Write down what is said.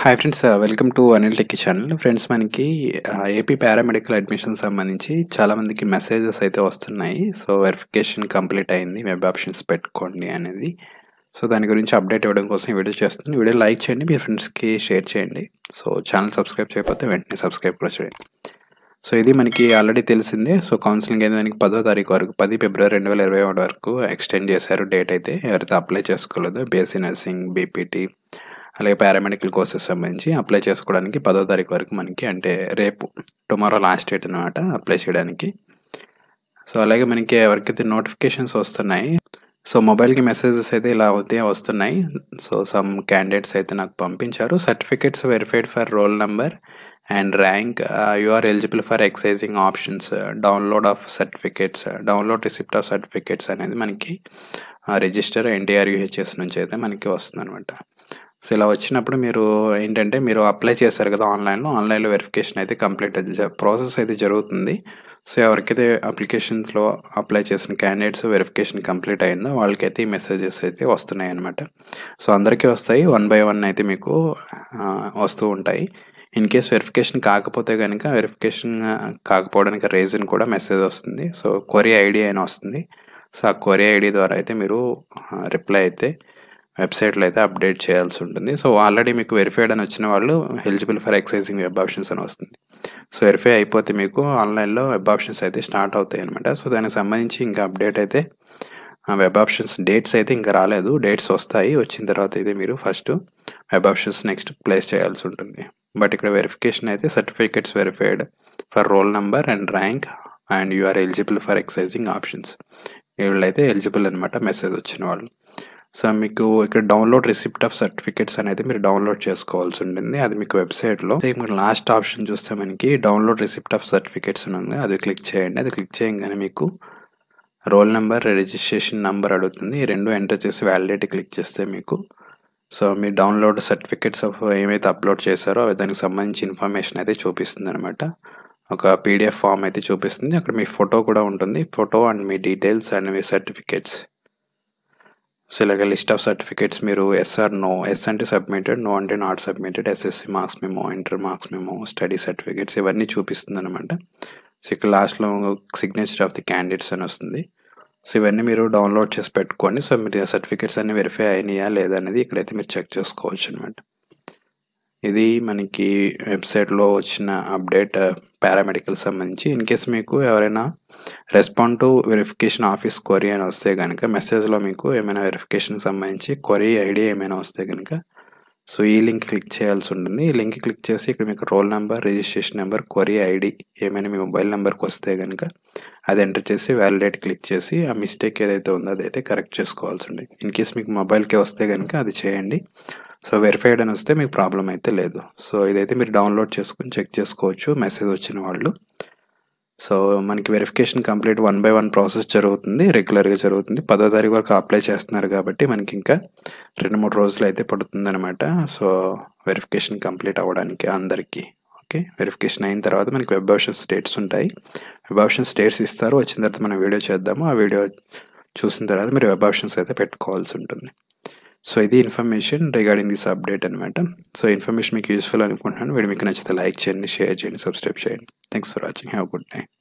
hi friends welcome to Anil techie channel friends మనకి AP paramedical admission సంబంధించి చాలామందికి messages అయితే వస్తున్నాయి సో వెరిఫికేషన్ కంప్లీట్ అయింది వెబ్ ఆప్షన్స్ పెట్టుకోండి అనేది సో దాని గురించి అప్డేట్ ఇవ్వడం కోసం వీడియో చేస్తుంది వీడియో లైక్ చేయండి మీ ఫ్రెండ్స్కి షేర్ చేయండి సో ఛానల్ సబ్స్క్రైబ్ చేయకపోతే వెంటనే సబ్స్క్రైబ్ కూడా చేయండి సో ఇది మనకి ఆల్రెడీ తెలిసిందే సో కౌన్సిలింగ్ అయితే మనకి పదో తారీఖు వరకు పది ఫిబ్రవరి రెండు వేల ఇరవై ఒకటి వరకు ఎక్స్టెండ్ చేశారు డేట్ అయితే ఎవరైతే అప్లై చేసుకోలేదు బీఎస్సీ నర్సింగ్ బీపీటీ అలాగే పారామెడికల్ కోర్సెస్ సంబంధించి అప్లై చేసుకోవడానికి పదో తారీఖు వరకు మనకి అంటే రేపు టుమారో లాస్ట్ డేట్ అనమాట అప్లై చేయడానికి సో అలాగే మనకి ఎవరికైతే నోటిఫికేషన్స్ వస్తున్నాయి సో మొబైల్కి మెసేజెస్ అయితే ఇలా అవుతే వస్తున్నాయి సో సమ్ క్యాండిడేట్స్ అయితే నాకు పంపించారు certificates verified for roll number and rank you are eligible for exercising options download of certificates download receipt of certificates అనేది మనకి రిజిస్టర్ uh, ఎన్టీఆర్యుహెచ్ఎస్ నుంచి అయితే మనకి వస్తుంది అనమాట సో ఇలా వచ్చినప్పుడు మీరు ఏంటంటే మీరు అప్లై చేశారు కదా ఆన్లైన్లో ఆన్లైన్లో వెరిఫికేషన్ అయితే కంప్లీట్ ప్రాసెస్ అయితే జరుగుతుంది సో ఎవరికైతే అప్లికేషన్స్లో అప్లై చేసిన క్యాండిడేట్స్ వెరిఫికేషన్ కంప్లీట్ అయిందో వాళ్ళకైతే ఈ మెసేజెస్ అయితే వస్తున్నాయి అనమాట సో అందరికీ వస్తాయి వన్ బై వన్ అయితే మీకు వస్తూ ఉంటాయి ఇన్ కేస్ వెరిఫికేషన్ కాకపోతే కనుక వెరిఫికేషన్ కాకపోవడానికి రీజన్ కూడా మెసేజ్ వస్తుంది సో కొరీ ఐడి అయినా వస్తుంది సో ఆ కొరీ ఐడి ద్వారా అయితే మీరు రిప్లై అయితే వెబ్సైట్లో అయితే అప్డేట్ చేయాల్సి ఉంటుంది సో ఆల్రెడీ మీకు వెరిఫైడ్ అని వచ్చిన వాళ్ళు eligible for exercising web options అని వస్తుంది సో వెరిఫై అయిపోతే మీకు ఆన్లైన్లో వెబ్ ఆప్షన్స్ అయితే స్టార్ట్ అవుతాయి అనమాట సో దానికి సంబంధించి ఇంకా అప్డేట్ అయితే వెబ్ ఆప్షన్స్ డేట్స్ అయితే ఇంకా రాలేదు డేట్స్ వస్తాయి వచ్చిన తర్వాత అయితే మీరు first web options next place చేయాల్సి ఉంటుంది బట్ ఇక్కడ వెరిఫికేషన్ అయితే certificates verified for roll number and rank and you are eligible for exercising options వీళ్ళైతే ఎలిజిబుల్ అనమాట మెసేజ్ వచ్చిన వాళ్ళు సో మీకు ఇక్కడ డౌన్లోడ్ రిసిప్ట్ ఆఫ్ సర్టిఫికేట్స్ అనేది మీరు డౌన్లోడ్ చేసుకోవాల్సి ఉంటుంది అది మీకు వెబ్సైట్లో మీరు లాస్ట్ ఆప్షన్ చూస్తే మనకి డౌన్లోడ్ రిసిప్ట్ ఆఫ్ సర్టిఫికేట్స్ ఉంది అది క్లిక్ చేయండి అది క్లిక్ చేయగానే మీకు రోల్ నెంబర్ రిజిస్ట్రేషన్ నెంబర్ అడుగుతుంది ఈ రెండు ఎంటర్ చేసి వ్యాలిడిటీ క్లిక్ చేస్తే మీకు సో మీ డౌన్లోడ్ సర్టిఫికేట్స్ ఆఫ్ ఏమైతే అప్లోడ్ చేశారో దానికి సంబంధించి ఇన్ఫర్మేషన్ అయితే చూపిస్తుంది అనమాట ఒక పీడిఎఫ్ ఫామ్ అయితే చూపిస్తుంది అక్కడ మీ ఫోటో కూడా ఉంటుంది ఫోటో అండ్ మీ డీటెయిల్స్ అండ్ మీ సర్టిఫికేట్స్ సో ఇలాగ లిస్ట్ ఆఫ్ సర్టిఫికేట్స్ మీరు ఎస్ఆర్ నో ఎస్ అంటే సబ్మిటెడ్ నో అంటే నాట్ సబ్మిటెడ్ ఎస్ఎస్సి మార్క్స్ మేము ఇంటర్ మార్క్స్ మేము స్టడీ సర్టిఫికేట్స్ ఇవన్నీ చూపిస్తుంది అనమాట సో ఇక్కడ లాస్ట్లో సిగ్నేచర్ ఆఫ్ ది క్యాండిడేట్స్ అని వస్తుంది సో ఇవన్నీ మీరు డౌన్లోడ్ చేసి పెట్టుకోండి సో మీరు సర్టిఫికేట్స్ అన్ని వెరిఫై అయినాయా లేదా అనేది ఇక్కడైతే మీరు చెక్ చేసుకోవచ్చు అనమాట ఇది మనకి వెబ్సైట్లో వచ్చిన అప్డేట్ పారామెడికల్ సంబంధించి ఇన్ కేస్ మీకు ఎవరైనా respond to verification office query అని వస్తే కనుక మెసేజ్లో మీకు ఏమైనా వెరిఫికేషన్ సంబంధించి క్వరీ ఐడి ఏమైనా వస్తే కనుక సో ఈ లింక్ క్లిక్ చేయాల్సి ఉంటుంది ఈ లింక్ క్లిక్ చేసి ఇక్కడ మీకు roll number registration number query ID ఏమైనా మీ మొబైల్ నెంబర్కి వస్తే కనుక అది ఎంటర్ చేసి వ్యాలిడేట్ క్లిక్ చేసి ఆ మిస్టేక్ ఏదైతే ఉందో అదైతే కరెక్ట్ చేసుకోవాల్సి ఉంటుంది ఇన్ కేస్ మీకు మొబైల్కే వస్తే కనుక అది చేయండి సో వెరిఫైడ్ అని వస్తే మీకు ప్రాబ్లం అయితే లేదు సో ఇదైతే మీరు డౌన్లోడ్ చేసుకుని చెక్ చేసుకోవచ్చు మెసేజ్ వచ్చిన వాళ్ళు సో మనకి verification complete one by one process జరుగుతుంది రెగ్యులర్గా జరుగుతుంది పదో తారీఖు వరకు అప్లై చేస్తున్నారు కాబట్టి మనకి ఇంకా రెండు మూడు రోజులు అయితే అనమాట సో వెరిఫికేషన్ కంప్లీట్ అవ్వడానికి అందరికీ ఓకే వెరిఫికేషన్ అయిన తర్వాత మనకి వెబ్ ఆప్షన్స్ డేట్స్ ఉంటాయి వెబ్ ఆప్షన్స్ డేట్స్ ఇస్తారు వచ్చిన తర్వాత మనం వీడియో చేద్దాము ఆ వీడియో చూసిన తర్వాత మీరు వెబ్ ఆప్షన్స్ అయితే పెట్టుకోవాల్సి ఉంటుంది సో ఇది ఇన్ఫర్మేషన్ రిగార్డింగ్ దిస్ అప్డేట్ అనమాట సో ఇన్ఫర్మేషన్ మీకు యూస్ఫుల్ అనుకుంటున్నాను వీడియో మీకు నచ్చితే లైక్ చేయండి షేర్ చేయండి సబ్స్క్రైబ్ చేయండి thanks for watching have good night